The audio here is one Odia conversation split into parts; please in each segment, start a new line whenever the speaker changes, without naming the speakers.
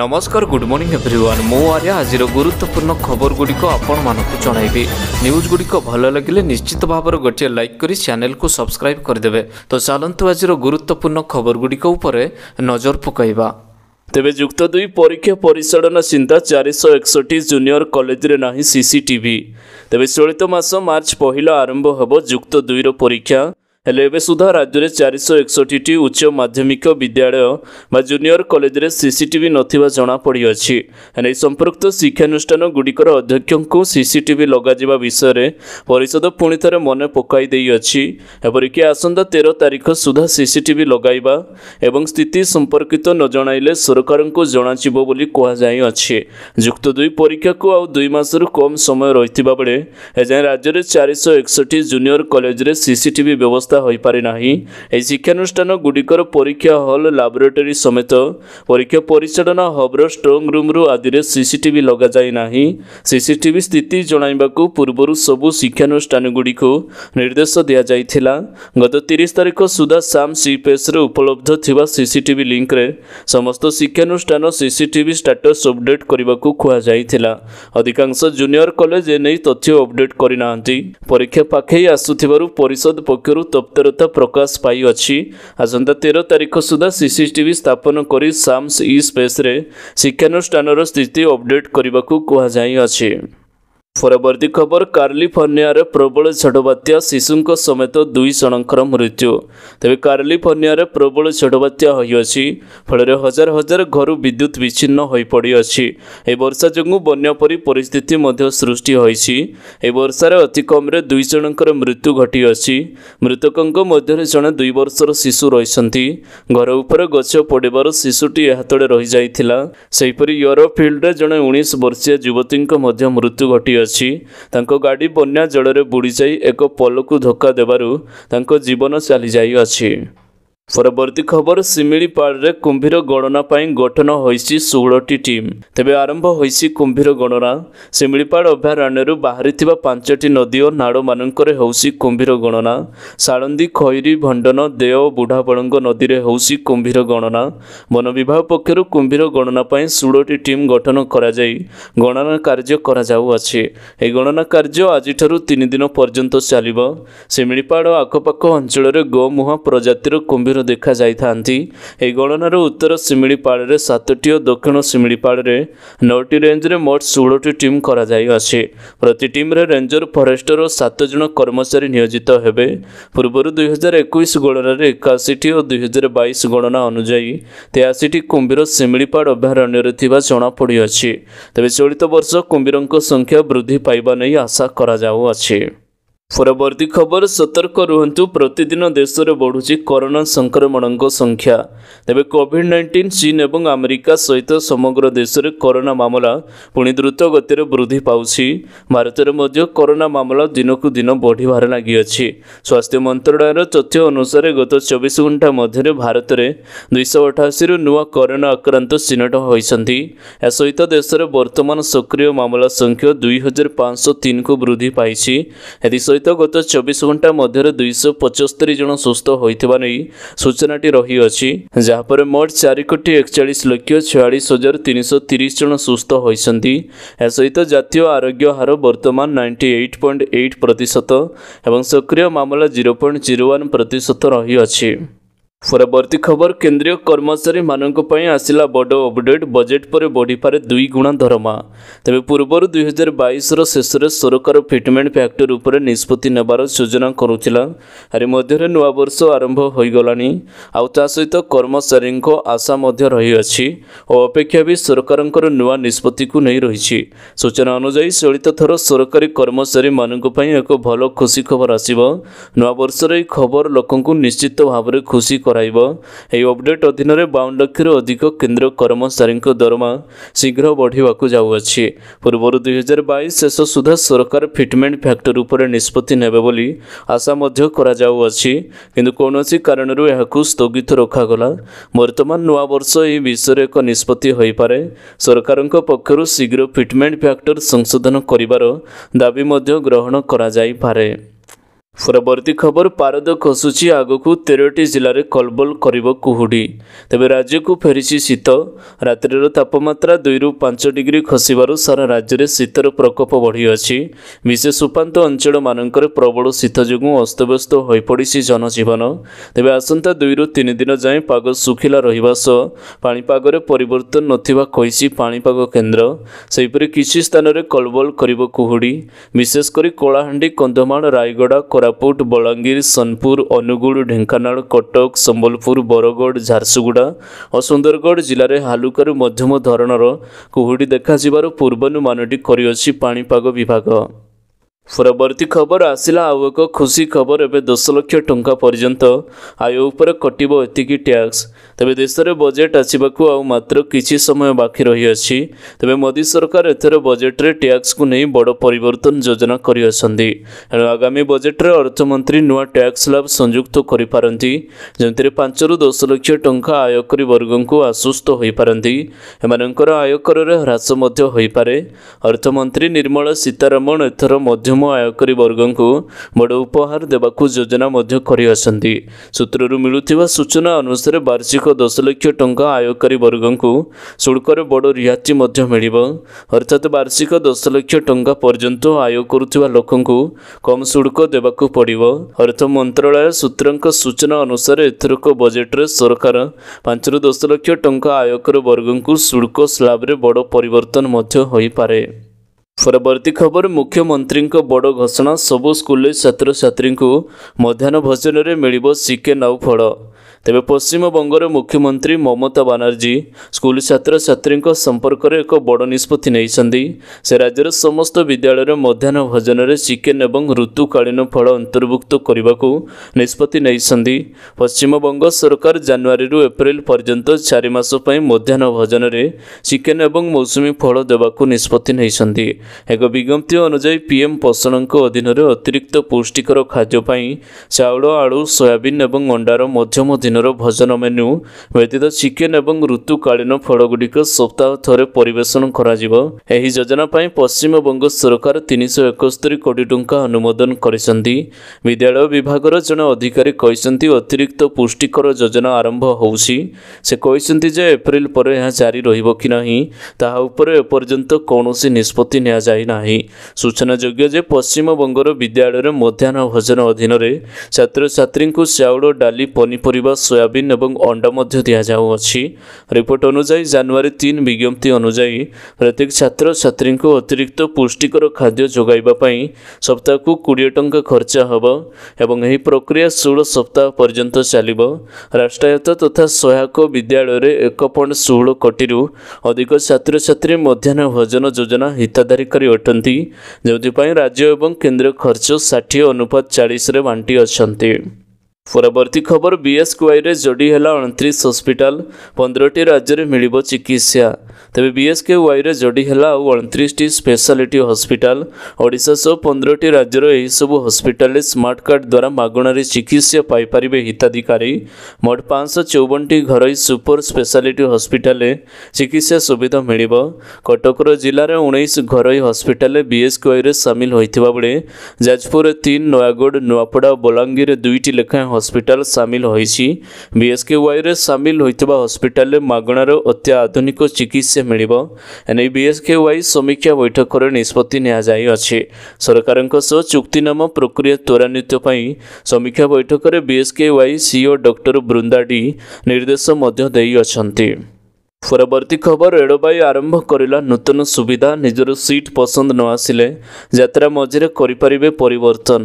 ନମସ୍କାର ଗୁଡ୍ ମର୍ଣ୍ଣିଂ ଏଭ୍ରିୱାନ୍ ମୁଁ ଆର୍ଯ୍ୟ ଆଜିର ଗୁରୁତ୍ୱପୂର୍ଣ୍ଣ ଖବରଗୁଡ଼ିକ ଆପଣମାନଙ୍କୁ ଜଣାଇବି ନ୍ୟୁଜ୍ଗୁଡ଼ିକ ଭଲ ଲାଗିଲେ ନିଶ୍ଚିତ ଭାବରେ ଗୋଟିଏ ଲାଇକ୍ କରି ଚ୍ୟାନେଲ୍କୁ ସବସ୍କ୍ରାଇବ୍ କରିଦେବେ ତ ଚାଲନ୍ତୁ ଆଜିର ଗୁରୁତ୍ୱପୂର୍ଣ୍ଣ ଖବରଗୁଡ଼ିକ ଉପରେ ନଜର ପକାଇବା ତେବେ ଯୁକ୍ତ ଦୁଇ ପରୀକ୍ଷା ପରିଚାଳନା ଚିନ୍ତା ଚାରିଶହ ଏକଷଠି ଜୁନିୟର କଲେଜରେ ନାହିଁ ସିସି ଟିଭି ତେବେ ଚଳିତ ମାସ ମାର୍ଚ୍ଚ ପହିଲା ଆରମ୍ଭ ହେବ ଯୁକ୍ତ ଦୁଇର ପରୀକ୍ଷା ହେଲେ ଏବେ ସୁଦ୍ଧା ରାଜ୍ୟରେ ଚାରିଶହ ଏକଷଠିଟି ଉଚ୍ଚ ମାଧ୍ୟମିକ ବିଦ୍ୟାଳୟ ବା ଜୁନିୟର କଲେଜରେ ସିସିଟିଭି ନଥିବା ଜଣାପଡ଼ିଅଛି ହେଲେ ଏହି ସମ୍ପୃକ୍ତ ଶିକ୍ଷାନୁଷ୍ଠାନଗୁଡ଼ିକର ଅଧ୍ୟକ୍ଷଙ୍କୁ ସିସିଟିଭି ଲଗାଯିବା ବିଷୟରେ ପରିଷଦ ପୁଣି ଥରେ ମନେ ପକାଇ ଦେଇଅଛି ଏପରିକି ଆସନ୍ତା ତେର ତାରିଖ ସୁଦ୍ଧା ସିସିଟିଭି ଲଗାଇବା ଏବଂ ସ୍ଥିତି ସମ୍ପର୍କିତ ନ ଜଣାଇଲେ ସରକାରଙ୍କୁ ଜଣାଯିବ ବୋଲି କୁହାଯାଇଅଛି ଯୁକ୍ତ ଦୁଇ ପରୀକ୍ଷାକୁ ଆଉ ଦୁଇ ମାସରୁ କମ୍ ସମୟ ରହିଥିବା ବେଳେ ଏଯାଏଁ ରାଜ୍ୟରେ ଚାରିଶହ ଏକଷଠି ଜୁନିୟର କଲେଜରେ ସିସିଟିଭି ବ୍ୟବସ୍ଥା ବ୍ୟବସ୍ଥା ହୋଇପାରି ନାହିଁ ଏହି ଶିକ୍ଷାନୁଷ୍ଠାନଗୁଡ଼ିକର ପରୀକ୍ଷା ହଲ୍ ଲାବୋରେଟୋରୀ ସମେତ ପରୀକ୍ଷା ପରିଚାଳନା ହବ୍ର ଷ୍ଟ୍ରଙ୍ଗ ରୁମ୍ରୁ ଆଦିରେ ସିସି ଟିଭି ଲଗାଯାଇ ନାହିଁ ସିସି ଟିଭି ସ୍ଥିତି ଜଣାଇବାକୁ ପୂର୍ବରୁ ସବୁ ଶିକ୍ଷାନୁଷ୍ଠାନ ଗୁଡ଼ିକୁ ନିର୍ଦ୍ଦେଶ ଦିଆଯାଇଥିଲା ଗତ ତିରିଶ ତାରିଖ ସୁଦ୍ଧା ସାମ୍ ସିପେସ୍ରେ ଉପଲବ୍ଧ ଥିବା ସିସି ଟିଭି ଲିଙ୍କ୍ରେ ସମସ୍ତ ଶିକ୍ଷାନୁଷ୍ଠାନ ସିସି ଟିଭି ଷ୍ଟାଟସ୍ ଅପଡେଟ୍ କରିବାକୁ କୁହାଯାଇଥିଲା ଅଧିକାଂଶ ଜୁନିୟର କଲେଜ ଏ ନେଇ ତଥ୍ୟ ଅପଡେଟ୍ କରିନାହାନ୍ତି ପରୀକ୍ଷା ପାଖେଇ ଆସୁଥିବାରୁ ପରିଷଦ ପକ୍ଷରୁ ତତ୍ପରତା ପ୍ରକାଶ ପାଇଅଛି ଆସନ୍ତା ତେର ତାରିଖ ସୁଦ୍ଧା ସିସି ଟିଭି ସ୍ଥାପନ କରି ସାମ୍ସ ଇ ସ୍ପେସ୍ରେ ଶିକ୍ଷାନୁଷ୍ଠାନର ସ୍ଥିତି ଅପଡେଟ୍ କରିବାକୁ କୁହାଯାଇଅଛି ପରବର୍ତ୍ତୀ ଖବର କାର୍ଲିଫର୍ଣ୍ଣିଆରେ ପ୍ରବଳ ଝଡ଼ ବାତ୍ୟା ଶିଶୁଙ୍କ ସମେତ ଦୁଇ ଜଣଙ୍କର ମୃତ୍ୟୁ ତେବେ କାର୍ଲିଫର୍ଣ୍ଣିଆରେ ପ୍ରବଳ ଝଡ଼ ବାତ୍ୟା ହୋଇଅଛି ଫଳରେ ହଜାର ହଜାର ଘରୁ ବିଦ୍ୟୁତ୍ ବିଚ୍ଛିନ୍ନ ହୋଇପଡ଼ିଅଛି ଏହି ବର୍ଷା ଯୋଗୁଁ ବନ୍ୟା ପରି ପରିସ୍ଥିତି ମଧ୍ୟ ସୃଷ୍ଟି ହୋଇଛି ଏହି ବର୍ଷାରେ ଅତିକମ୍ରେ ଦୁଇ ଜଣଙ୍କର ମୃତ୍ୟୁ ଘଟିଅଛି ମୃତକଙ୍କ ମଧ୍ୟରେ ଜଣେ ଦୁଇ ବର୍ଷର ଶିଶୁ ରହିଛନ୍ତି ଘର ଉପରେ ଗଛ ପଡ଼ିବାରୁ ଶିଶୁଟି ଏହା ତଳେ ରହିଯାଇଥିଲା ସେହିପରି ୟୋରୋଫିଲ୍ଡରେ ଜଣେ ଉଣେଇଶ ବର୍ଷୀୟ ଯୁବତୀଙ୍କ ମଧ୍ୟ ମୃତ୍ୟୁ ଘଟିଅଛି ଅଛି ତାଙ୍କ ଗାଡ଼ି ବନ୍ୟା ଜଳରେ ବୁଡ଼ିଯାଇ ଏକ ପୋଲକୁ ଧକ୍କା ଦେବାରୁ ତାଙ୍କ ଜୀବନ ଚାଲିଯାଇଅଛି ପରବର୍ତ୍ତୀ ଖବର ଶିମିଳିପାଳରେ କୁମ୍ଭୀର ଗଣନା ପାଇଁ ଗଠନ ହୋଇଛି ଷୋହଳଟି ଟିମ୍ ତେବେ ଆରମ୍ଭ ହୋଇଛି କୁମ୍ଭୀର ଗଣନା ଶିମିଳିପାଳ ଅଭୟାରଣ୍ୟରୁ ବାହାରିଥିବା ପାଞ୍ଚଟି ନଦୀ ଓ ନାଡ଼ମାନଙ୍କରେ ହେଉଛି କୁମ୍ଭୀର ଗଣନା ସାଳନ୍ଦୀ ଖଇରୀ ଭଣ୍ଡନ ଦେଓ ଓ ବୁଢ଼ାବଳଙ୍ଗ ନଦୀରେ ହେଉଛି କୁମ୍ଭୀର ଗଣନା ବନ ବିଭାଗ ପକ୍ଷରୁ କୁମ୍ଭୀର ଗଣନା ପାଇଁ ଷୋହଳଟି ଟିମ୍ ଗଠନ କରାଯାଇ ଗଣନା କାର୍ଯ୍ୟ କରାଯାଉଅଛି ଏହି ଗଣନା କାର୍ଯ୍ୟ ଆଜିଠାରୁ ତିନି ଦିନ ପର୍ଯ୍ୟନ୍ତ ଚାଲିବ ଶିମିଳିପାଳ ଆଖପାଖ ଅଞ୍ଚଳରେ ଗୋମୁହାଁ ପ୍ରଜାତିର କୁମ୍ଭୀର ମଧ୍ୟରୁ ଦେଖାଯାଇଥାନ୍ତି ଏହି ଗଣନାର ଉତ୍ତର ଶିମିଳିପାଳରେ ସାତଟି ଓ ଦକ୍ଷିଣ ଶିମିଳିପାଳରେ ନଅଟି ରେଞ୍ଜରେ ମୋଟ ଷୋହଳଟି ଟିମ୍ କରାଯାଇଅଛି ପ୍ରତି ଟିମ୍ରେ ରେଞ୍ଜର ଫରେଷ୍ଟର ସାତ ଜଣ କର୍ମଚାରୀ ନିୟୋଜିତ ହେବେ ପୂର୍ବରୁ ଦୁଇହଜାର ଏକୋଇଶ ଗଣନାରେ ଏକାଅଶୀଟି ଓ ଦୁଇହଜାର ବାଇଶ ଗଣନା ଅନୁଯାୟୀ ତେୟାଅଶୀଟି କୁମ୍ଭୀର ଶିମିଳିପାଳ ଅଭୟାରଣ୍ୟରେ ଥିବା ଜଣାପଡ଼ିଅଛି ତେବେ ଚଳିତ ବର୍ଷ କୁମ୍ଭୀରଙ୍କ ସଂଖ୍ୟା ବୃଦ୍ଧି ପାଇବା ନେଇ ଆଶା କରାଯାଉଅଛି ପରବର୍ତ୍ତୀ ଖବର ସତର୍କ ରୁହନ୍ତୁ ପ୍ରତିଦିନ ଦେଶରେ ବଢ଼ୁଛି କରୋନା ସଂକ୍ରମଣଙ୍କ ସଂଖ୍ୟା ତେବେ କୋଭିଡ୍ ନାଇଣ୍ଟିନ୍ ଚୀନ ଏବଂ ଆମେରିକା ସହିତ ସମଗ୍ର ଦେଶରେ କରୋନା ମାମଲା ପୁଣି ଦ୍ରୁତ ଗତିରେ ବୃଦ୍ଧି ପାଉଛି ଭାରତରେ ମଧ୍ୟ କରୋନା ମାମଲା ଦିନକୁ ଦିନ ବଢ଼ିବାର ଲାଗିଅଛି ସ୍ୱାସ୍ଥ୍ୟ ମନ୍ତ୍ରଣାଳୟର ତଥ୍ୟ ଅନୁସାରେ ଗତ ଚବିଶ ଘଣ୍ଟା ମଧ୍ୟରେ ଭାରତରେ ଦୁଇଶହ ଅଠାଅଶୀରୁ ନୂଆ କରୋନା ଆକ୍ରାନ୍ତ ଚିହ୍ନଟ ହୋଇଛନ୍ତି ଏହା ସହିତ ଦେଶରେ ବର୍ତ୍ତମାନ ସକ୍ରିୟ ମାମଲା ସଂଖ୍ୟା ଦୁଇହଜାର ପାଞ୍ଚଶହ ତିନିକୁ ବୃଦ୍ଧି ପାଇଛି ଏଥିସହିତ ସହିତ ଗତ ଚବିଶ ଘଣ୍ଟା ମଧ୍ୟରେ ଦୁଇଶହ ପଚସ୍ତରି ଜଣ ସୁସ୍ଥ ହୋଇଥିବା ନେଇ ସୂଚନାଟି ରହିଅଛି ଯାହାପରେ ମୋଟ ଚାରି କୋଟି ଏକଚାଳିଶ ଲକ୍ଷ ଛୟାଳିଶ ହଜାର ତିନିଶହ ତିରିଶ ଜଣ ସୁସ୍ଥ ହୋଇଛନ୍ତି ଏହା ସହିତ ଜାତୀୟ ଆରୋଗ୍ୟ ହାର ବର୍ତ୍ତମାନ ନାଇଣ୍ଟି ଏଇଟ୍ ପଏଣ୍ଟ ଏଇଟ୍ ପ୍ରତିଶତ ଏବଂ ସକ୍ରିୟ ମାମଲା ଜିରୋ ପଏଣ୍ଟ ଜିରୋ ୱାନ୍ ପ୍ରତିଶତ ରହିଅଛି ପରବର୍ତ୍ତୀ ଖବର କେନ୍ଦ୍ରୀୟ କର୍ମଚାରୀମାନଙ୍କ ପାଇଁ ଆସିଲା ବଡ଼ ଅପଡେଟ୍ ବଜେଟ୍ ପରେ ବଢ଼ିପାରେ ଦୁଇ ଗୁଣା ଦରମା ତେବେ ପୂର୍ବରୁ ଦୁଇ ହଜାର ବାଇଶର ଶେଷରେ ସରକାର ଫିଟମେଣ୍ଟ ଫ୍ୟାକ୍ଟର ଉପରେ ନିଷ୍ପତ୍ତି ନେବାର ଯୋଜନା କରୁଥିଲା ଆରି ମଧ୍ୟରେ ନୂଆବର୍ଷ ଆରମ୍ଭ ହୋଇଗଲାଣି ଆଉ ତା ସହିତ କର୍ମଚାରୀଙ୍କ ଆଶା ମଧ୍ୟ ରହିଅଛି ଓ ଅପେକ୍ଷା ବି ସରକାରଙ୍କର ନୂଆ ନିଷ୍ପତ୍ତିକୁ ନେଇ ରହିଛି ସୂଚନା ଅନୁଯାୟୀ ଚଳିତ ଥର ସରକାରୀ କର୍ମଚାରୀମାନଙ୍କ ପାଇଁ ଏକ ଭଲ ଖୁସି ଖବର ଆସିବ ନୂଆବର୍ଷର ଏହି ଖବର ଲୋକଙ୍କୁ ନିଶ୍ଚିତ ଭାବରେ ଖୁସି କରାଇବ ଏହି ଅପଡେଟ୍ ଅଧୀନରେ ବାଉନ ଲକ୍ଷରୁ ଅଧିକ କେନ୍ଦ୍ର କର୍ମଚାରୀଙ୍କ ଦରମା ଶୀଘ୍ର ବଢ଼ିବାକୁ ଯାଉଅଛି ପୂର୍ବରୁ ଦୁଇହଜାର ବାଇଶ ଶେଷ ସୁଦ୍ଧା ସରକାର ଫିଟମେଣ୍ଟ ଫ୍ୟାକ୍ଟର ଉପରେ ନିଷ୍ପତ୍ତି ନେବେ ବୋଲି ଆଶା ମଧ୍ୟ କରାଯାଉଅଛି କିନ୍ତୁ କୌଣସି କାରଣରୁ ଏହାକୁ ସ୍ଥଗିତ ରଖାଗଲା ବର୍ତ୍ତମାନ ନୂଆବର୍ଷ ଏହି ବିଷୟରେ ଏକ ନିଷ୍ପତ୍ତି ହୋଇପାରେ ସରକାରଙ୍କ ପକ୍ଷରୁ ଶୀଘ୍ର ଫିଟମେଣ୍ଟ ଫ୍ୟାକ୍ଟର ସଂଶୋଧନ କରିବାର ଦାବି ମଧ୍ୟ ଗ୍ରହଣ କରାଯାଇପାରେ ପରବର୍ତ୍ତୀ ଖବର ପାରଦ ଖସୁଛି ଆଗକୁ ତେରଟି ଜିଲ୍ଲାରେ କଲବଲ କରିବ କୁହୁଡ଼ି ତେବେ ରାଜ୍ୟକୁ ଫେରିଛି ଶୀତ ରାତ୍ରିର ତାପମାତ୍ରା ଦୁଇରୁ ପାଞ୍ଚ ଡିଗ୍ରୀ ଖସିବାରୁ ସାରା ରାଜ୍ୟରେ ଶୀତର ପ୍ରକୋପ ବଢ଼ିଅଛି ବିଶେଷ ଉପାନ୍ତ ଅଞ୍ଚଳମାନଙ୍କରେ ପ୍ରବଳ ଶୀତ ଯୋଗୁଁ ଅସ୍ତବ୍ୟସ୍ତ ହୋଇପଡ଼ିଛି ଜନଜୀବନ ତେବେ ଆସନ୍ତା ଦୁଇରୁ ତିନି ଦିନ ଯାଏଁ ପାଗ ଶୁଖିଲା ରହିବା ସହ ପାଣିପାଗରେ ପରିବର୍ତ୍ତନ ନଥିବା କହିଛି ପାଣିପାଗ କେନ୍ଦ୍ର ସେହିପରି କିଛି ସ୍ଥାନରେ କଲବଲ କରିବ କୁହୁଡ଼ି ବିଶେଷ କରି କଳାହାଣ୍ଡି କନ୍ଧମାଳ ରାୟଗଡ଼ା କୋରାପୁଟ ବଲାଙ୍ଗୀର ସୋନପୁର ଅନୁଗୁଳ ଢେଙ୍କାନାଳ କଟକ ସମ୍ବଲପୁର ବରଗଡ଼ ଝାରସୁଗୁଡ଼ା ଓ ସୁନ୍ଦରଗଡ଼ ଜିଲ୍ଲାରେ ହାଲୁକାରୁ ମଧ୍ୟମ ଧରଣର କୁହୁଡ଼ି ଦେଖାଯିବାର ପୂର୍ବାନୁମାନଟି କରିଅଛି ପାଣିପାଗ ବିଭାଗ ପରବର୍ତ୍ତୀ ଖବର ଆସିଲା ଆଉ ଏକ ଖୁସି ଖବର ଏବେ ଦଶ ଲକ୍ଷ ଟଙ୍କା ପର୍ଯ୍ୟନ୍ତ ଆୟ ଉପରେ କଟିବ ଏତିକି ଟ୍ୟାକ୍ସ ତେବେ ଦେଶରେ ବଜେଟ୍ ଆସିବାକୁ ଆଉ ମାତ୍ର କିଛି ସମୟ ବାକି ରହିଅଛି ତେବେ ମୋଦି ସରକାର ଏଥର ବଜେଟ୍ରେ ଟ୍ୟାକ୍ସକୁ ନେଇ ବଡ଼ ପରିବର୍ତ୍ତନ ଯୋଜନା କରିଅଛନ୍ତି ଏଣୁ ଆଗାମୀ ବଜେଟ୍ରେ ଅର୍ଥମନ୍ତ୍ରୀ ନୂଆ ଟ୍ୟାକ୍ସ ଲାଭ ସଂଯୁକ୍ତ କରିପାରନ୍ତି ଯେଉଁଥିରେ ପାଞ୍ଚରୁ ଦଶ ଲକ୍ଷ ଟଙ୍କା ଆୟକରୀ ବର୍ଗଙ୍କୁ ଆଶ୍ୱସ୍ତ ହୋଇପାରନ୍ତି ଏମାନଙ୍କର ଆୟକରରେ ହ୍ରାସ ମଧ୍ୟ ହୋଇପାରେ ଅର୍ଥମନ୍ତ୍ରୀ ନିର୍ମଳା ସୀତାରମଣ ଏଥର ମଧ୍ୟମ ଆୟକରୀ ବର୍ଗଙ୍କୁ ବଡ଼ ଉପହାର ଦେବାକୁ ଯୋଜନା ମଧ୍ୟ କରିଅଛନ୍ତି ସୂତ୍ରରୁ ମିଳୁଥିବା ସୂଚନା ଅନୁସାରେ ବାର୍ଷିକ ଲକ୍ଷ ଦଶ ଲକ୍ଷ ଟଙ୍କା ଆୟକାରୀ ବର୍ଗଙ୍କୁ ଶୁଳ୍କରେ ବଡ଼ ରିହାତି ମଧ୍ୟ ମିଳିବ ଅର୍ଥାତ୍ ବାର୍ଷିକ ଦଶ ଲକ୍ଷ ଟଙ୍କା ପର୍ଯ୍ୟନ୍ତ ଆୟ କରୁଥିବା ଲୋକଙ୍କୁ କମ୍ ଶୁଳ୍କ ଦେବାକୁ ପଡ଼ିବ ଅର୍ଥ ମନ୍ତ୍ରଣାଳୟ ସୂତ୍ରଙ୍କ ସୂଚନା ଅନୁସାରେ ଏଥରକ ବଜେଟ୍ରେ ସରକାର ପାଞ୍ଚରୁ ଦଶ ଲକ୍ଷ ଟଙ୍କା ଆୟକର ବର୍ଗଙ୍କୁ ଶୁଳ୍କ ସ୍ଲାବରେ ବଡ଼ ପରିବର୍ତ୍ତନ ମଧ୍ୟ ହୋଇପାରେ ପରବର୍ତ୍ତୀ ଖବର ମୁଖ୍ୟମନ୍ତ୍ରୀଙ୍କ ବଡ଼ ଘୋଷଣା ସବୁ ସ୍କୁଲରେ ଛାତ୍ରଛାତ୍ରୀଙ୍କୁ ମଧ୍ୟାହ୍ନ ଭୋଜନରେ ମିଳିବ ଚିକେନ୍ ଆଉ ଫଳ ତେବେ ପଶ୍ଚିମବଙ୍ଗର ମୁଖ୍ୟମନ୍ତ୍ରୀ ମମତା ବାନାର୍ଜୀ ସ୍କୁଲ ଛାତ୍ରଛାତ୍ରୀଙ୍କ ସମ୍ପର୍କରେ ଏକ ବଡ଼ ନିଷ୍ପତ୍ତି ନେଇଛନ୍ତି ସେ ରାଜ୍ୟର ସମସ୍ତ ବିଦ୍ୟାଳୟରେ ମଧ୍ୟାହ୍ନ ଭୋଜନରେ ଚିକେନ୍ ଏବଂ ଋତୁକାଳୀନ ଫଳ ଅନ୍ତର୍ଭୁକ୍ତ କରିବାକୁ ନିଷ୍ପତ୍ତି ନେଇଛନ୍ତି ପଶ୍ଚିମବଙ୍ଗ ସରକାର ଜାନୁଆରୀରୁ ଏପ୍ରିଲ ପର୍ଯ୍ୟନ୍ତ ଚାରି ମାସ ପାଇଁ ମଧ୍ୟାହ୍ନ ଭୋଜନରେ ଚିକେନ୍ ଏବଂ ମୌସୁମୀ ଫଳ ଦେବାକୁ ନିଷ୍ପତ୍ତି ନେଇଛନ୍ତି ଏକ ବିଜ୍ଞପ୍ତି ଅନୁଯାୟୀ ପିଏମ୍ ପୋଷଣଙ୍କ ଅଧୀନରେ ଅତିରିକ୍ତ ପୁଷ୍ଟିକର ଖାଦ୍ୟ ପାଇଁ ଚାଉଳ ଆଳୁ ସୋୟାବିନ୍ ଏବଂ ଅଣ୍ଡାର ମଧ୍ୟମ ଦିନ ଦିନର ଭୋଜନ ମେନ୍ୟୁ ବ୍ୟତୀତ ଚିକେନ୍ ଏବଂ ଋତୁକାଳୀନ ଫଳଗୁଡ଼ିକ ସପ୍ତାହ ଥରେ ପରିବେଷଣ କରାଯିବ ଏହି ଯୋଜନା ପାଇଁ ପଶ୍ଚିମବଙ୍ଗ ସରକାର ତିନିଶହ ଏକସ୍ତରୀ କୋଟି ଟଙ୍କା ଅନୁମୋଦନ କରିଛନ୍ତି ବିଦ୍ୟାଳୟ ବିଭାଗର ଜଣେ ଅଧିକାରୀ କହିଛନ୍ତି ଅତିରିକ୍ତ ପୁଷ୍ଟିକର ଯୋଜନା ଆରମ୍ଭ ହେଉଛି ସେ କହିଛନ୍ତି ଯେ ଏପ୍ରିଲ ପରେ ଏହା ଜାରି ରହିବ କି ନାହିଁ ତାହା ଉପରେ ଏପର୍ଯ୍ୟନ୍ତ କୌଣସି ନିଷ୍ପତ୍ତି ନିଆଯାଇ ନାହିଁ ସୂଚନାଯୋଗ୍ୟ ଯେ ପଶ୍ଚିମବଙ୍ଗର ବିଦ୍ୟାଳୟରେ ମଧ୍ୟାହ୍ନ ଭୋଜନ ଅଧୀନରେ ଛାତ୍ରଛାତ୍ରୀଙ୍କୁ ଚାଉଳ ଡାଲି ପନିପରିବା ସୋୟାବିନ୍ ଏବଂ ଅଣ୍ଡା ମଧ୍ୟ ଦିଆଯାଉଅଛି ରିପୋର୍ଟ ଅନୁଯାୟୀ ଜାନୁଆରୀ ତିନି ବିଜ୍ଞପ୍ତି ଅନୁଯାୟୀ ପ୍ରତ୍ୟେକ ଛାତ୍ରଛାତ୍ରୀଙ୍କୁ ଅତିରିକ୍ତ ପୁଷ୍ଟିକର ଖାଦ୍ୟ ଯୋଗାଇବା ପାଇଁ ସପ୍ତାହକୁ କୋଡ଼ିଏ ଟଙ୍କା ଖର୍ଚ୍ଚ ହେବ ଏବଂ ଏହି ପ୍ରକ୍ରିୟା ଷୋହଳ ସପ୍ତାହ ପର୍ଯ୍ୟନ୍ତ ଚାଲିବ ରାଷ୍ଟ୍ରାୟତ୍ତ ତଥା ସହାୟକ ବିଦ୍ୟାଳୟରେ ଏକ ପଏଣ୍ଟ ଷୋହଳ କୋଟିରୁ ଅଧିକ ଛାତ୍ରଛାତ୍ରୀ ମଧ୍ୟାହ୍ନ ଭୋଜନ ଯୋଜନା ହିତାଧିକାରୀ ଅଟନ୍ତି ଯେଉଁଥିପାଇଁ ରାଜ୍ୟ ଏବଂ କେନ୍ଦ୍ର ଖର୍ଚ୍ଚ ଷାଠିଏ ଅନୁପାତ ଚାଳିଶରେ ବାଣ୍ଟି ଅଛନ୍ତି परवर्ती खबर बी एस क्वाई में जोड़ी है अणतीश हस्पिटाल पंद्रह राज्य में मिल चिकित्सा तेज बीएस के वाई में जोड़ी है अणती स्पेशाट हस्पिटाल ओडा सह पंद्रह राज्यर यह सब हस्पिटाल स्मार्ट कार्ड द्वारा मगणारे चिकित्सा पाई हिताधिकारी मोट पांच चौवन घर सुपर स्पेशाट हस्पिटाल चिकित्सा सुविधा मिल जिले में उन्नीस घर हस्पिटाल बीएस क्वाई में सामिल होता बेले जाजपुर तीन नयगढ़ नुआपड़ा बलांगीर दुईट लेखाएं ହସ୍ପିଟାଲ ସାମିଲ ହୋଇଛି ବିଏସ୍କେୱାଇରେ ସାମିଲ ହୋଇଥିବା ହସ୍ପିଟାଲରେ ମାଗଣାର ଅତି ଆଧୁନିକ ଚିକିତ୍ସା ମିଳିବ ଏନେଇ ବିଏସ୍କେୱାଇ ସମୀକ୍ଷା ବୈଠକରେ ନିଷ୍ପତ୍ତି ନିଆଯାଇଅଛି ସରକାରଙ୍କ ସହ ଚୁକ୍ତିନାମା ପ୍ରକ୍ରିୟା ତ୍ୱରାନ୍ୱିତ ପାଇଁ ସମୀକ୍ଷା ବୈଠକରେ BSKY CEO doctor Brinda D ନିର୍ଦ୍ଦେଶ ମଧ୍ୟ ଦେଇଅଛନ୍ତି ପରବର୍ତ୍ତୀ ଖବର ରେଳବାଇ ଆରମ୍ଭ କରିଲା ନୂତନ ସୁବିଧା ନିଜର ସିଟ୍ ପସନ୍ଦ ନ ଆସିଲେ ଯାତ୍ରା ମଝିରେ କରିପାରିବେ ପରିବର୍ତ୍ତନ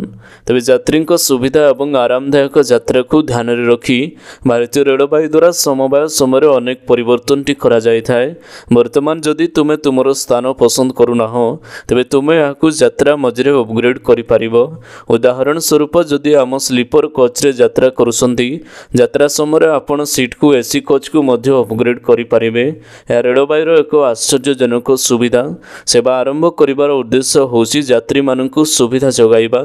ତେବେ ଯାତ୍ରୀଙ୍କ ସୁବିଧା ଏବଂ ଆରାମଦାୟକ ଯାତ୍ରାକୁ ଧ୍ୟାନରେ ରଖି ଭାରତୀୟ ରେଳବାଇ ଦ୍ୱାରା ସମବାୟ ସମୟରେ ଅନେକ ପରିବର୍ତ୍ତନଟି କରାଯାଇଥାଏ ବର୍ତ୍ତମାନ ଯଦି ତୁମେ ତୁମର ସ୍ଥାନ ପସନ୍ଦ କରୁନାହଁ ତେବେ ତୁମେ ଏହାକୁ ଯାତ୍ରା ମଝିରେ ଅପଗ୍ରେଡ୍ କରିପାରିବ ଉଦାହରଣ ସ୍ୱରୂପ ଯଦି ଆମ ସ୍ଲିପର କୋଚ୍ରେ ଯାତ୍ରା କରୁଛନ୍ତି ଯାତ୍ରା ସମୟରେ ଆପଣ ସିଟ୍କୁ ଏସି କୋଚ୍କୁ ମଧ୍ୟ ଅପଗ୍ରେଡ୍ କରିପାରିବେ ଜାଣିବେ ଏହା ରେଳବାଇର ଏକ ଆଶ୍ଚର୍ଯ୍ୟଜନକ ସୁବିଧା ସେବା ଆରମ୍ଭ କରିବାର ଉଦ୍ଦେଶ୍ୟ ହେଉଛି ଯାତ୍ରୀମାନଙ୍କୁ ସୁବିଧା ଯୋଗାଇବା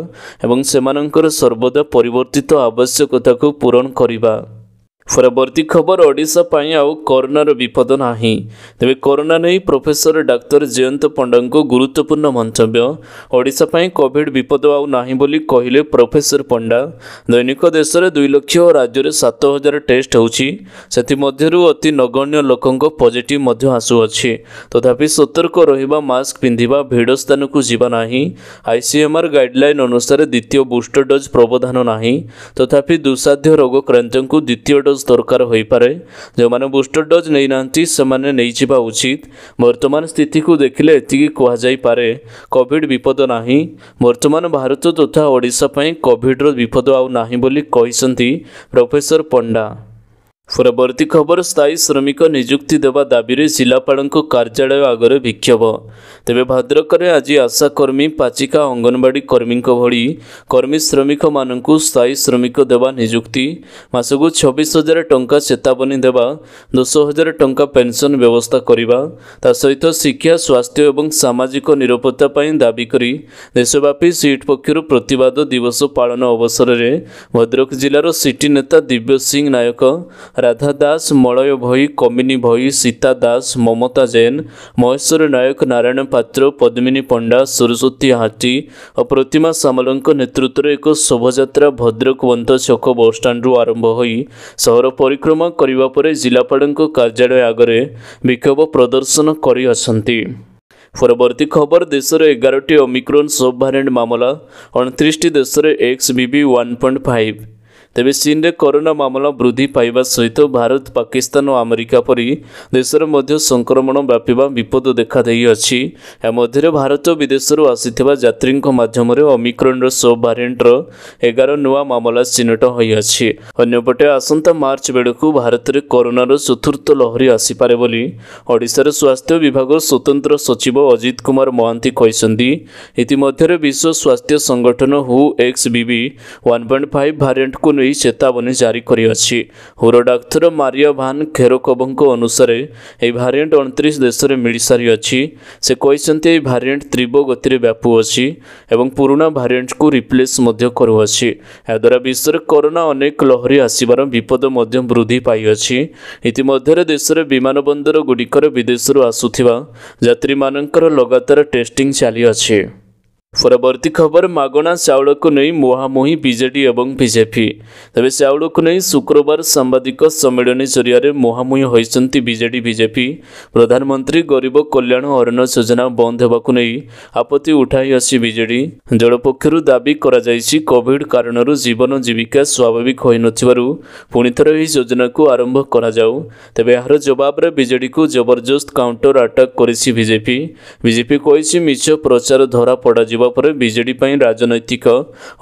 ଏବଂ ସେମାନଙ୍କର ସର୍ବଦା ପରିବର୍ତ୍ତିତ ଆବଶ୍ୟକତାକୁ ପୂରଣ କରିବା ପରବର୍ତ୍ତୀ ଖବର ଓଡ଼ିଶା ପାଇଁ ଆଉ କରୋନାର ବିପଦ ନାହିଁ ତେବେ କରୋନା ନେଇ ପ୍ରଫେସର ଡାକ୍ତର ଜୟନ୍ତ ପଣ୍ଡାଙ୍କ ଗୁରୁତ୍ୱପୂର୍ଣ୍ଣ ମନ୍ତବ୍ୟ ଓଡ଼ିଶା ପାଇଁ କୋଭିଡ୍ ବିପଦ ଆଉ ନାହିଁ ବୋଲି କହିଲେ ପ୍ରଫେସର ପଣ୍ଡା ଦୈନିକ ଦେଶରେ ଦୁଇ ଲକ୍ଷ ଓ ରାଜ୍ୟରେ ସାତ ହଜାର ଟେଷ୍ଟ ହେଉଛି ସେଥିମଧ୍ୟରୁ ଅତି ନଗଣ୍ୟ ଲୋକଙ୍କ ପଜିଟିଭ୍ ମଧ୍ୟ ଆସୁଅଛି ତଥାପି ସତର୍କ ରହିବା ମାସ୍କ ପିନ୍ଧିବା ଭିଡ଼ ସ୍ଥାନକୁ ଯିବା ନାହିଁ ଆଇସିଏମ୍ଆର୍ ଗାଇଡ଼ଲାଇନ୍ ଅନୁସାରେ ଦ୍ୱିତୀୟ ବୁଷ୍ଟର ଡୋଜ୍ ପ୍ରବଧାନ ନାହିଁ ତଥାପି ଦୁଃସାଧ୍ୟ ରୋଗକ୍ରାନ୍ତଙ୍କୁ ଦ୍ୱିତୀୟ ଡୋଜ୍ ଡୋଜ୍ ଦରକାର ହୋଇପାରେ ଯେଉଁମାନେ ବୁଷ୍ଟର ଡୋଜ୍ ନେଇନାହାନ୍ତି ସେମାନେ ନେଇଯିବା ଉଚିତ ବର୍ତ୍ତମାନ ସ୍ଥିତିକୁ ଦେଖିଲେ ଏତିକି କୁହାଯାଇପାରେ କୋଭିଡ଼ ବିପଦ ନାହିଁ ବର୍ତ୍ତମାନ ଭାରତ ତଥା ଓଡ଼ିଶା ପାଇଁ କୋଭିଡ଼ର ବିପଦ ଆଉ ନାହିଁ ବୋଲି କହିଛନ୍ତି ପ୍ରଫେସର ପଣ୍ଡା ପରବର୍ତ୍ତୀ ଖବର ସ୍ଥାୟୀ ଶ୍ରମିକ ନିଯୁକ୍ତି ଦେବା ଦାବିରେ ଜିଲ୍ଲାପାଳଙ୍କ କାର୍ଯ୍ୟାଳୟ ଆଗରେ ବିକ୍ଷୋଭ ତେବେ ଭଦ୍ରକରେ ଆଜି ଆଶାକର୍ମୀ ପାଚିକା ଅଙ୍ଗନବାଡ଼ି କର୍ମୀଙ୍କ ଭଳି କର୍ମୀ ଶ୍ରମିକମାନଙ୍କୁ ସ୍ଥାୟୀ ଶ୍ରମିକ ଦେବା ନିଯୁକ୍ତି ମାସକୁ ଛବିଶ ହଜାର ଟଙ୍କା ଚେତାବନୀ ଦେବା ଦଶ ହଜାର ଟଙ୍କା ପେନ୍ସନ୍ ବ୍ୟବସ୍ଥା କରିବା ତା ସହିତ ଶିକ୍ଷା ସ୍ୱାସ୍ଥ୍ୟ ଏବଂ ସାମାଜିକ ନିରାପତ୍ତା ପାଇଁ ଦାବି କରି ଦେଶବ୍ୟାପୀ ସିଟ୍ ପକ୍ଷରୁ ପ୍ରତିବାଦ ଦିବସ ପାଳନ ଅବସରରେ ଭଦ୍ରକ ଜିଲ୍ଲାର ସିଟି ନେତା ଦିବ୍ୟ ସିଂ ନାୟକ ରାଧା ଦାସ ମଳୟ ଭୋଇ କମିନୀ ଭୋଇ ସୀତା ଦାସ ମମତା ଜୈନ ମହେଶ୍ୱର ନାୟକ ନାରାୟଣ ପାତ୍ର ପଦ୍ମିନୀ ପଣ୍ଡା ସରସ୍ୱତୀ ହାତୀ ଓ ପ୍ରତିମା ସାମଲଙ୍କ ନେତୃତ୍ୱରେ ଏକ ଶୋଭାଯାତ୍ରା ଭଦ୍ରକବନ୍ଧ ଛକ ବସ୍ଷ୍ଟାଣ୍ଡରୁ ଆରମ୍ଭ ହୋଇ ସହର ପରିକ୍ରମା କରିବା ପରେ ଜିଲ୍ଲାପାଳଙ୍କ କାର୍ଯ୍ୟାଳୟ ଆଗରେ ବିକ୍ଷୋଭ ପ୍ରଦର୍ଶନ କରିଅଛନ୍ତି ପରବର୍ତ୍ତୀ ଖବର ଦେଶରେ ଏଗାରଟି ଅମିକ୍ରୋନ୍ ସବ୍ ଭାରିଏଣ୍ଟ ମାମଲା ଅଣତିରିଶଟି ଦେଶରେ X BB one point five ତେବେ ଚୀନରେ କରୋନା ମାମଲା ବୃଦ୍ଧି ପାଇବା ସହିତ ଭାରତ ପାକିସ୍ତାନ ଓ ଆମେରିକା ପରି ଦେଶରେ ମଧ୍ୟ ସଂକ୍ରମଣ ବ୍ୟାପିବା ବିପଦ ଦେଖାଦେଇଅଛି ଏହା ମଧ୍ୟରେ ଭାରତ ବିଦେଶରୁ ଆସିଥିବା ଯାତ୍ରୀଙ୍କ ମାଧ୍ୟମରେ ଅମିକ୍ରନର ସବ୍ ଭାରିଏଣ୍ଟର ଏଗାର ନୂଆ ମାମଲା ଚିହ୍ନଟ ହୋଇଅଛି ଅନ୍ୟପଟେ ଆସନ୍ତା ମାର୍ଚ୍ଚ ବେଳକୁ ଭାରତରେ କରୋନାର ଚତୁର୍ଥ ଲହରୀ ଆସିପାରେ ବୋଲି ଓଡ଼ିଶାର ସ୍ୱାସ୍ଥ୍ୟ ବିଭାଗ ସ୍ୱତନ୍ତ୍ର ସଚିବ ଅଜିତ କୁମାର ମହାନ୍ତି କହିଛନ୍ତି ଇତିମଧ୍ୟରେ ବିଶ୍ୱ ସ୍ୱାସ୍ଥ୍ୟ ସଂଗଠନ ହୁ X BB one point five ଭାରିଏଣ୍ଟକୁ ନେଇ କରି ଚେତାବନୀ ଜାରି କରିଅଛି ହୁର ଡାକ୍ତର ମାରିଓ ଭାନ୍ ଖେରୋକୋଭଙ୍କ ଅନୁସାରେ ଏହି ଭାରିଏଣ୍ଟ ଅଣତିରିଶ ଦେଶରେ ମିଳିସାରିଅଛି ସେ କହିଛନ୍ତି ଏହି ଭାରିଏଣ୍ଟ ତୀବ୍ର ଗତିରେ ବ୍ୟାପୁଅଛି ଏବଂ ପୁରୁଣା ଭାରିଏଣ୍ଟକୁ ରିପ୍ଲେସ୍ ମଧ୍ୟ କରୁଅଛି ଏହାଦ୍ୱାରା ବିଶ୍ୱରେ କରୋନା ଅନେକ ଲହରୀ ଆସିବାର ବିପଦ ମଧ୍ୟ ବୃଦ୍ଧି ପାଇଅଛି ଇତିମଧ୍ୟରେ ଦେଶରେ ବିମାନ ବନ୍ଦର ଗୁଡ଼ିକରେ ବିଦେଶରୁ ଆସୁଥିବା ଯାତ୍ରୀମାନଙ୍କର ଲଗାତାର ଟେଷ୍ଟିଂ ଚାଲିଅଛି ପରବର୍ତ୍ତୀ ଖବର ମାଗଣା ଚାଉଳକୁ ନେଇ ମୁହାଁମୁହିଁ ବିଜେଡି ଏବଂ ବିଜେପି ତେବେ ଚାଉଳକୁ ନେଇ ଶୁକ୍ରବାର ସାମ୍ବାଦିକ ସମ୍ମିଳନୀ ଜରିଆରେ ମୁହାଁମୁହିଁ ହୋଇଛନ୍ତି ବିଜେଡି ବିଜେପି ପ୍ରଧାନମନ୍ତ୍ରୀ ଗରିବ କଲ୍ୟାଣ ଅରଣ୍ୟ ଯୋଜନା ବନ୍ଦ ହେବାକୁ ନେଇ ଆପତ୍ତି ଉଠାଇ ଆସି ବିଜେଡି ଦଳ ପକ୍ଷରୁ ଦାବି କରାଯାଇଛି କୋଭିଡ କାରଣରୁ ଜୀବନ ଜୀବିକା ସ୍ୱାଭାବିକ ହୋଇନଥିବାରୁ ପୁଣିଥରେ ଏହି ଯୋଜନାକୁ ଆରମ୍ଭ କରାଯାଉ ତେବେ ଏହାର ଜବାବରେ ବିଜେଡିକୁ ଜବରଦସ୍ତ କାଉଣ୍ଟର ଆଟାକ୍ କରିଛି ବିଜେପି ବିଜେପି କହିଛି ମିଛ ପ୍ରଚାର ଧରା ପଡ଼ାଯିବ ହୋଇଯିବା ପରେ ବିଜେଡ଼ି ପାଇଁ ରାଜନୈତିକ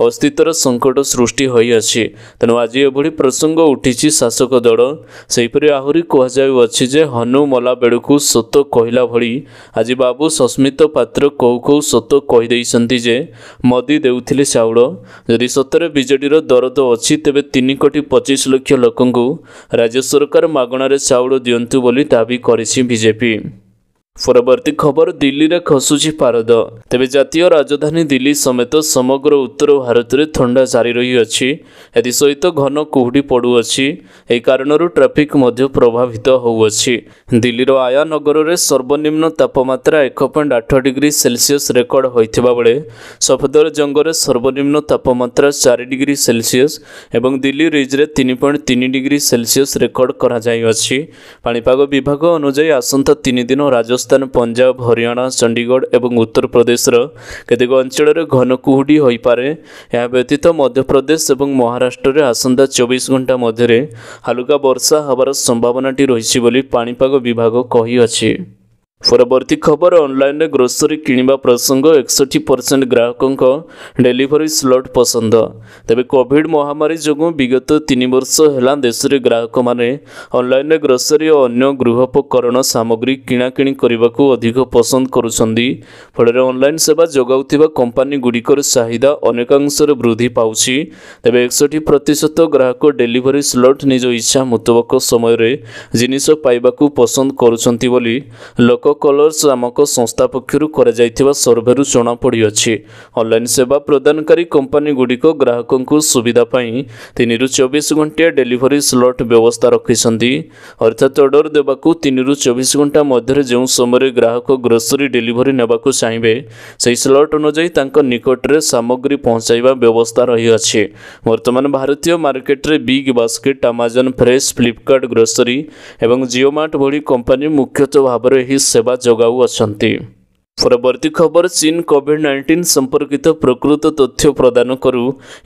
ଅସ୍ତିତ୍ୱର ସଙ୍କଟ ସୃଷ୍ଟି ହୋଇଅଛି ତେଣୁ ଆଜି ଏଭଳି ପ୍ରସଙ୍ଗ ଉଠିଛି ଶାସକ ଦଳ ସେହିପରି ଆହୁରି କୁହାଯାଉଅଛି ଯେ ହନୁ ମଲା ବେଳକୁ ସତ କହିଲା ଭଳି ଆଜି ବାବୁ ସସ୍ମିତ ପାତ୍ର କେଉଁ କେଉଁ ସତ କହିଦେଇଛନ୍ତି ଯେ ମୋଦି ଦେଉଥିଲେ ଚାଉଳ ଯଦି ସତରେ ବିଜେଡ଼ିର ଦରଦ ଅଛି ତେବେ ତିନି କୋଟି ପଚିଶ ଲକ୍ଷ ଲୋକଙ୍କୁ ରାଜ୍ୟ ସରକାର ମାଗଣାରେ ଚାଉଳ ଦିଅନ୍ତୁ ବୋଲି ଦାବି କରିଛି ବିଜେପି ପରବର୍ତ୍ତୀ ଖବର ଦିଲ୍ଲୀରେ ଖସୁଛି ପାରଦ ତେବେ ଜାତୀୟ ରାଜଧାନୀ ଦିଲ୍ଲୀ ସମେତ ସମଗ୍ର ଉତ୍ତର ଭାରତରେ ଥଣ୍ଡା ଜାରି ରହିଅଛି ଏଥିସହିତ ଘନ କୁହୁଡ଼ି ପଡ଼ୁଅଛି ଏହି କାରଣରୁ ଟ୍ରାଫିକ୍ ମଧ୍ୟ ପ୍ରଭାବିତ ହେଉଅଛି ଦିଲ୍ଲୀର ଆୟା ନଗରରେ ସର୍ବନିମ୍ନ ତାପମାତ୍ରା ଏକ ପଏଣ୍ଟ ଆଠ ଡିଗ୍ରୀ ସେଲସିୟସ୍ ରେକର୍ଡ ହୋଇଥିବା ବେଳେ ସଫଦର ଜଙ୍ଗରେ ସର୍ବନିମ୍ନ ତାପମାତ୍ରା ଚାରି ଡିଗ୍ରୀ ସେଲସିୟସ୍ ଏବଂ ଦିଲ୍ଲୀ ରିଜ୍ରେ ତିନି ପଏଣ୍ଟ ତିନି ଡିଗ୍ରୀ ସେଲସିୟସ୍ ରେକର୍ଡ କରାଯାଇଅଛି ପାଣିପାଗ ବିଭାଗ ଅନୁଯାୟୀ ଆସନ୍ତା ତିନି ଦିନ ରାଜସ୍ଥାନ ରାଜସ୍ଥାନ ପଞ୍ଜାବ ହରିୟାଣା ଚଣ୍ଡିଗଡ଼ ଏବଂ ଉତ୍ତରପ୍ରଦେଶର କେତେକ ଅଞ୍ଚଳରେ ଘନ କୁହୁଡ଼ି ହୋଇପାରେ ଏହା ବ୍ୟତୀତ ମଧ୍ୟପ୍ରଦେଶ ଏବଂ ମହାରାଷ୍ଟ୍ରରେ ଆସନ୍ତା ଚବିଶ ଘଣ୍ଟା ମଧ୍ୟରେ ହାଲୁକା ବର୍ଷା ହେବାର ସମ୍ଭାବନାଟି ରହିଛି ବୋଲି ପାଣିପାଗ ବିଭାଗ କହିଅଛି ପରବର୍ତ୍ତୀ ଖବର ଅନଲାଇନରେ ଗ୍ରୋସରୀ କିଣିବା ପ୍ରସଙ୍ଗ ଏକଷଠି ପରସେଣ୍ଟ ଗ୍ରାହକଙ୍କ ଡେଲିଭରି ସ୍ଲଟ୍ ପସନ୍ଦ ତେବେ କୋଭିଡ୍ ମହାମାରୀ ଯୋଗୁଁ ବିଗତ ତିନି ବର୍ଷ ହେଲା ଦେଶରେ ଗ୍ରାହକମାନେ ଅନଲାଇନରେ ଗ୍ରୋସରୀ ଓ ଅନ୍ୟ ଗୃହୋପକରଣ ସାମଗ୍ରୀ କିଣାକିଣି କରିବାକୁ ଅଧିକ ପସନ୍ଦ କରୁଛନ୍ତି ଫଳରେ ଅନଲାଇନ୍ ସେବା ଯୋଗାଉଥିବା କମ୍ପାନୀଗୁଡ଼ିକର ଚାହିଦା ଅନେକାଂଶରେ ବୃଦ୍ଧି ପାଉଛି ତେବେ ଏକଷଠି ପ୍ରତିଶତ ଗ୍ରାହକ ଡେଲିଭରି ସ୍ଲଟ୍ ନିଜ ଇଚ୍ଛା ମୁତାବକ ସମୟରେ ଜିନିଷ ପାଇବାକୁ ପସନ୍ଦ କରୁଛନ୍ତି ବୋଲି ଲୋକ କଲର୍ସ ନାମକ ସଂସ୍ଥା ପକ୍ଷରୁ କରାଯାଇଥିବା ସର୍ଭେରୁ ଜଣାପଡ଼ିଅଛି ଅନ୍ଲାଇନ୍ ସେବା ପ୍ରଦାନକାରୀ କମ୍ପାନୀଗୁଡ଼ିକ ଗ୍ରାହକଙ୍କୁ ସୁବିଧା ପାଇଁ ତିନିରୁ ଚବିଶ ଘଣ୍ଟିଆ ଡେଲିଭରି ସ୍ଲଟ୍ ବ୍ୟବସ୍ଥା ରଖିଛନ୍ତି ଅର୍ଥାତ୍ ଅର୍ଡ଼ର ଦେବାକୁ ତିନିରୁ ଚବିଶ ଘଣ୍ଟା ମଧ୍ୟରେ ଯେଉଁ ସମୟରେ ଗ୍ରାହକ ଗ୍ରୋସରୀ ଡେଲିଭରି ନେବାକୁ ଚାହିଁବେ ସେହି ସ୍ଲଟ୍ ଅନୁଯାୟୀ ତାଙ୍କ ନିକଟରେ ସାମଗ୍ରୀ ପହଞ୍ଚାଇବା ବ୍ୟବସ୍ଥା ରହିଅଛି ବର୍ତ୍ତମାନ ଭାରତୀୟ ମାର୍କେଟରେ BigBasket Amazon Fresh Flipkart grocery ଏବଂ ଜିଓମାର୍ଟ ଭଳି କମ୍ପାନୀ ମୁଖ୍ୟତଃ ଭାବରେ ଏହି ସେବା सेवा जगाऊ अच्छा ପରବର୍ତ୍ତୀ ଖବର ଚୀନ କୋଭିଡ୍ ନାଇଣ୍ଟିନ୍ ସମ୍ପର୍କିତ ପ୍ରକୃତ ତଥ୍ୟ ପ୍ରଦାନ କରୁ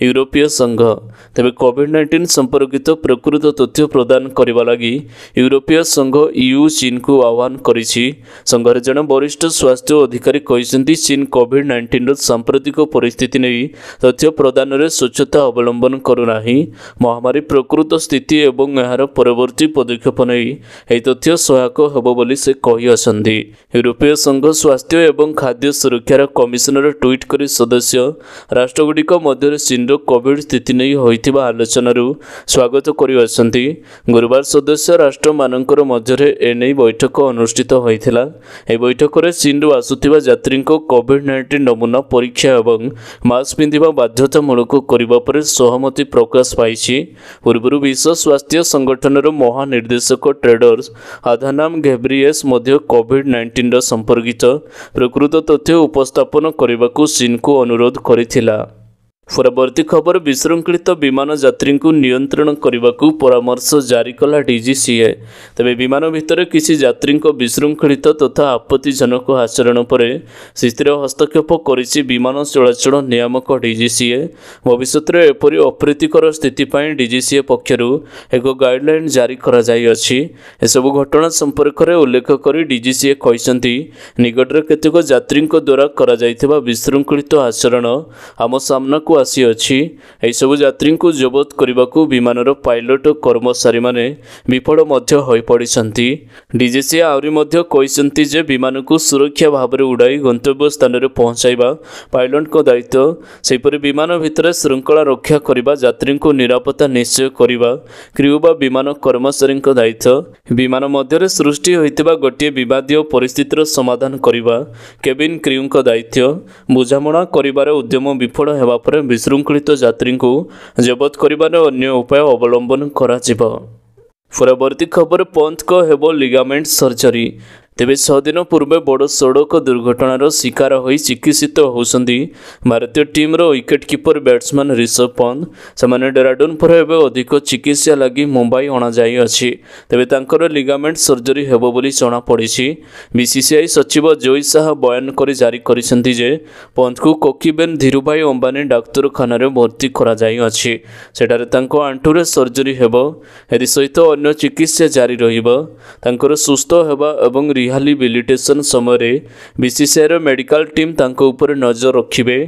ୟୁରୋପୀୟ ସଂଘ ତେବେ କୋଭିଡ୍ ନାଇଣ୍ଟିନ୍ ସମ୍ପର୍କିତ ପ୍ରକୃତ ତଥ୍ୟ ପ୍ରଦାନ କରିବା ଲାଗି ୟୁରୋପୀୟ ସଂଘ ୟୁ ଚୀନକୁ ଆହ୍ୱାନ କରିଛି ସଂଘରେ ଜଣେ ବରିଷ୍ଠ ସ୍ୱାସ୍ଥ୍ୟ ଅଧିକାରୀ କହିଛନ୍ତି ଚୀନ କୋଭିଡ୍ ନାଇଣ୍ଟିନ୍ର ସାମ୍ପ୍ରତିକ ପରିସ୍ଥିତି ନେଇ ତଥ୍ୟ ପ୍ରଦାନରେ ସ୍ୱଚ୍ଛତା ଅବଲମ୍ବନ କରୁନାହିଁ ମହାମାରୀ ପ୍ରକୃତ ସ୍ଥିତି ଏବଂ ଏହାର ପରବର୍ତ୍ତୀ ପଦକ୍ଷେପ ନେଇ ଏହି ତଥ୍ୟ ସହାୟକ ହେବ ବୋଲି ସେ କହିଅଛନ୍ତି ୟୁରୋପୀୟ ସଂଘ ସ୍ୱାସ୍ଥ୍ୟ ରାଜ୍ୟ ଏବଂ ଖାଦ୍ୟ ସୁରକ୍ଷାର କମିଶନର ଟ୍ୱିଟ୍ କରି ସଦସ୍ୟ ରାଷ୍ଟ୍ରଗୁଡ଼ିକ ମଧ୍ୟରେ ଚୀନର କୋଭିଡ୍ ସ୍ଥିତି ନେଇ ହୋଇଥିବା ଆଲୋଚନାରୁ ସ୍ୱାଗତ କରିଆସନ୍ତି ଗୁରୁବାର ସଦସ୍ୟ ରାଷ୍ଟ୍ରମାନଙ୍କର ମଧ୍ୟରେ ଏନେଇ ବୈଠକ ଅନୁଷ୍ଠିତ ହୋଇଥିଲା ଏହି ବୈଠକରେ ଚୀନରୁ ଆସୁଥିବା ଯାତ୍ରୀଙ୍କ କୋଭିଡ୍ ନାଇଣ୍ଟିନ୍ ନମୁନା ପରୀକ୍ଷା ଏବଂ ମାସ୍କ ପିନ୍ଧିବା ବାଧ୍ୟତାମୂଳକ କରିବା ପରେ ସହମତି ପ୍ରକାଶ ପାଇଛି ପୂର୍ବରୁ ବିଶ୍ୱ ସ୍ୱାସ୍ଥ୍ୟ ସଂଗଠନର ମହାନିର୍ଦ୍ଦେଶକ ଟ୍ରେଡର୍ସ ଆଧାନାମ ଘେବ୍ରିଏସ୍ ମଧ୍ୟ କୋଭିଡ୍ ନାଇଣ୍ଟିନ୍ର ସମ୍ପର୍କିତ ପ୍ରକୃତ ତଥ୍ୟ ଉପସ୍ଥାପନ କରିବାକୁ ସିନ୍ଙ୍କୁ ଅନୁରୋଧ କରିଥିଲା ପରବର୍ତ୍ତୀ ଖବର ବିଶୃଙ୍ଖଳିତ ବିମାନ ଯାତ୍ରୀଙ୍କୁ ନିୟନ୍ତ୍ରଣ କରିବାକୁ ପରାମର୍ଶ ଜାରି କଲା ଡିଜିସିଏ ତେବେ ବିମାନ ଭିତରେ କିଛି ଯାତ୍ରୀଙ୍କ ବିଶୃଙ୍ଖଳିତ ତଥା ଆପତ୍ତିଜନକ ଆଚରଣ ପରେ ସ୍ଥିତିର ହସ୍ତକ୍ଷେପ କରିଛି ବିମାନ ଚଳାଚଳ ନିୟାମକ ଡିଜିସିଏ ଭବିଷ୍ୟତରେ ଏପରି ଅପ୍ରୀତିକର ସ୍ଥିତି ପାଇଁ ଡିଜିସିଏ ପକ୍ଷରୁ ଏକ ଗାଇଡ଼ଲାଇନ୍ ଜାରି କରାଯାଇଅଛି ଏସବୁ ଘଟଣା ସମ୍ପର୍କରେ ଉଲ୍ଲେଖ କରି ଡିଜିସିଏ କହିଛନ୍ତି ନିକଟରେ କେତେକ ଯାତ୍ରୀଙ୍କ ଦ୍ୱାରା କରାଯାଇଥିବା ବିଶୃଙ୍ଖଳିତ ଆଚରଣ ଆମ ସାମ୍ନାକୁ ଆସିଅଛି ଏହିସବୁ ଯାତ୍ରୀଙ୍କୁ ଜବତ କରିବାକୁ ବିମାନର ପାଇଲଟ ଓ କର୍ମଚାରୀମାନେ ବିଫଳ ମଧ୍ୟ ହୋଇପଡ଼ିଛନ୍ତି ଡିଜିସି ଆହୁରି ମଧ୍ୟ କହିଛନ୍ତି ଯେ ବିମାନକୁ ସୁରକ୍ଷା ଭାବରେ ଉଡ଼ାଇ ଗନ୍ତବ୍ୟ ସ୍ଥାନରେ ପହଞ୍ଚାଇବା ପାଇଲଟଙ୍କ ଦାୟିତ୍ୱ ସେହିପରି ବିମାନ ଭିତରେ ଶୃଙ୍ଖଳା ରକ୍ଷା କରିବା ଯାତ୍ରୀଙ୍କୁ ନିରାପତ୍ତା ନିଶ୍ଚୟ କରିବା କ୍ରିଉ ବା ବିମାନ କର୍ମଚାରୀଙ୍କ ଦାୟିତ୍ୱ ବିମାନ ମଧ୍ୟରେ ସୃଷ୍ଟି ହୋଇଥିବା ଗୋଟିଏ ବିବାଦୀୟ ପରିସ୍ଥିତିର ସମାଧାନ କରିବା କେବିନ୍ କ୍ରିଉଙ୍କ ଦାୟିତ୍ୱ ବୁଝାମଣା କରିବାର ଉଦ୍ୟମ ବିଫଳ ହେବା ପରେ ବିଶୃଙ୍ଖଳିତ ଯାତ୍ରୀଙ୍କୁ ଜବତ କରିବାର ଅନ୍ୟ ଉପାୟ ଅବଲମ୍ବନ କରାଯିବ ପରବର୍ତ୍ତୀ ଖବର ପନ୍ଥଙ୍କ ହେବ ଲିଗାମେଣ୍ଟ ସର୍ଜରୀ ତେବେ ଛଦିନ ପୂର୍ବେ ବଡ଼ ସଡ଼କ ଦୁର୍ଘଟଣାର ଶିକାର ହୋଇ ଚିକିତ୍ସିତ ହେଉଛନ୍ତି ଭାରତୀୟ ଟିମ୍ର wicket keeper batsman Rishabh Pant ସେମାନେ ଡେରାଡୁନ୍ ପରେ ଏବେ ଅଧିକ ଚିକିତ୍ସା ଲାଗି ମୁମ୍ବାଇ ଅଣାଯାଇଅଛି ତେବେ ତାଙ୍କର ଲିଗାମେଣ୍ଟ ସର୍ଜରୀ ହେବ ବୋଲି ଜଣାପଡ଼ିଛି ବିସିସିଆଇ ସଚିବ ଜୋଇ ଶାହା ବୟାନ କରି ଜାରି କରିଛନ୍ତି ଯେ ପନ୍ଥଙ୍କୁ କକିବେନ୍ ଧୀରୁଭାଇ ଅମ୍ବାନୀ ଡାକ୍ତରଖାନାରେ ଭର୍ତ୍ତି କରାଯାଇଅଛି ସେଠାରେ ତାଙ୍କ ଆଣ୍ଠୁରେ ସର୍ଜରୀ ହେବ ଏଥିସହିତ ଅନ୍ୟ ଚିକିତ୍ସା ଜାରି ରହିବ ତାଙ୍କର ସୁସ୍ଥ ହେବା ଏବଂ ବିଲିଟେସନ୍ ସମୟରେ ବିସିସିଆଇର ମେଡ଼ିକାଲ ଟିମ୍ ତାଙ୍କ ଉପରେ ନଜର ରଖିବେ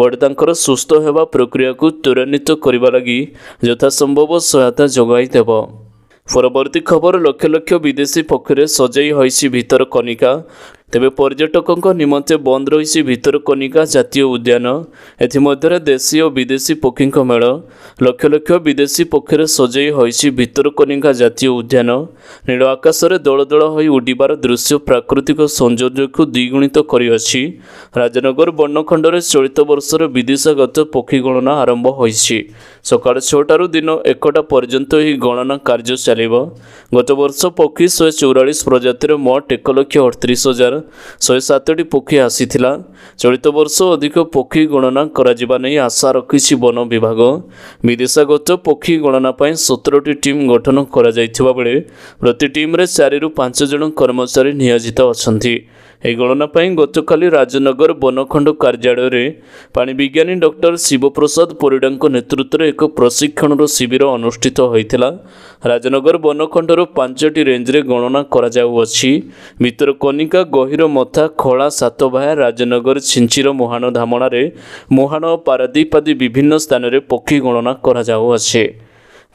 ବଡ଼ ତାଙ୍କର ସୁସ୍ଥ ହେବା ପ୍ରକ୍ରିୟାକୁ ତ୍ୱରାନ୍ୱିତ କରିବା ଲାଗି ଯଥାସମ୍ଭବ ସହାୟତା ଯୋଗାଇ ଦେବ ପରବର୍ତ୍ତୀ ଖବର ଲକ୍ଷ ଲକ୍ଷ ବିଦେଶୀ ପକ୍ଷରେ ସଜେଇ ହୋଇଛି ଭିତର କନିକା ତେବେ ପର୍ଯ୍ୟଟକଙ୍କ ନିମନ୍ତେ ବନ୍ଦ ରହିଛି ଭିତରକନିକା ଜାତୀୟ ଉଦ୍ୟାନ ଏଥିମଧ୍ୟରେ ଦେଶୀ ଓ ବିଦେଶୀ ପକ୍ଷୀଙ୍କ ମେଳ ଲକ୍ଷ ଲକ୍ଷ ବିଦେଶୀ ପକ୍ଷୀରେ ସଜେଇ ହୋଇଛି ଭିତରକନିକା ଜାତୀୟ ଉଦ୍ୟାନ ନୀଳ ଆକାଶରେ ଦଳ ଦଳ ହୋଇ ଉଡ଼ିବାର ଦୃଶ୍ୟ ପ୍ରାକୃତିକ ସୌନ୍ଦର୍ଯ୍ୟକୁ ଦ୍ୱିଗୁଣିତ କରିଅଛି ରାଜନଗର ବର୍ଣ୍ଣଖଣ୍ଡରେ ଚଳିତ ବର୍ଷର ବିଦେଶଗତ ପକ୍ଷୀ ଗଣନା ଆରମ୍ଭ ହୋଇଛି ସକାଳ ଛଅଟାରୁ ଦିନ ଏକଟା ପର୍ଯ୍ୟନ୍ତ ଏହି ଗଣନା କାର୍ଯ୍ୟ ଚାଲିବ ଗତବର୍ଷ ପକ୍ଷୀ ଶହେ ଚଉରାଳିଶ ପ୍ରଜାତିର ମୋଟ ଏକ ଲକ୍ଷ ଅଠତିରିଶ ହଜାର ଶହେ ସାତଟି ପକ୍ଷୀ ଆସିଥିଲା ଚଳିତ ବର୍ଷ ଅଧିକ ପକ୍ଷୀ ଗଣନା କରାଯିବା ନେଇ ଆଶା ରଖିଛି ବନ ବିଭାଗ ବିଦେଶାଗତ ପକ୍ଷୀ ଗଣନା ପାଇଁ ସତରଟି ଟିମ୍ ଗଠନ କରାଯାଇଥିବା ବେଳେ ପ୍ରତି ଟିମ୍ରେ ଚାରିରୁ ପାଞ୍ଚ ଜଣ କର୍ମଚାରୀ ନିୟୋଜିତ ଅଛନ୍ତି ଏହି ଗଣନା ପାଇଁ ଗତକାଲି ରାଜନଗର ବନଖଣ୍ଡ କାର୍ଯ୍ୟାଳୟରେ ପାଣି ବିଜ୍ଞାନୀ ଡକ୍ଟର ଶିବପ୍ରସାଦ ପରିଡ଼ାଙ୍କ ନେତୃତ୍ୱରେ ଏକ ପ୍ରଶିକ୍ଷଣର ଶିବିର ଅନୁଷ୍ଠିତ ହୋଇଥିଲା ରାଜନଗର ବନଖଣ୍ଡର ପାଞ୍ଚଟି ରେଞ୍ଜରେ ଗଣନା କରାଯାଉଅଛି କନିକା ଗହିର ମଥା ଖଳା ସାତଭାୟା ରାଜନଗର ଛିଞ୍ଚିର ମୁହାଣ ଧାମଣାରେ ମୁହାଣ ଓ ପାରାଦୀପ ଆଦି ବିଭିନ୍ନ ସ୍ଥାନରେ ପକ୍ଷୀ ଗଣନା କରାଯାଉଅଛି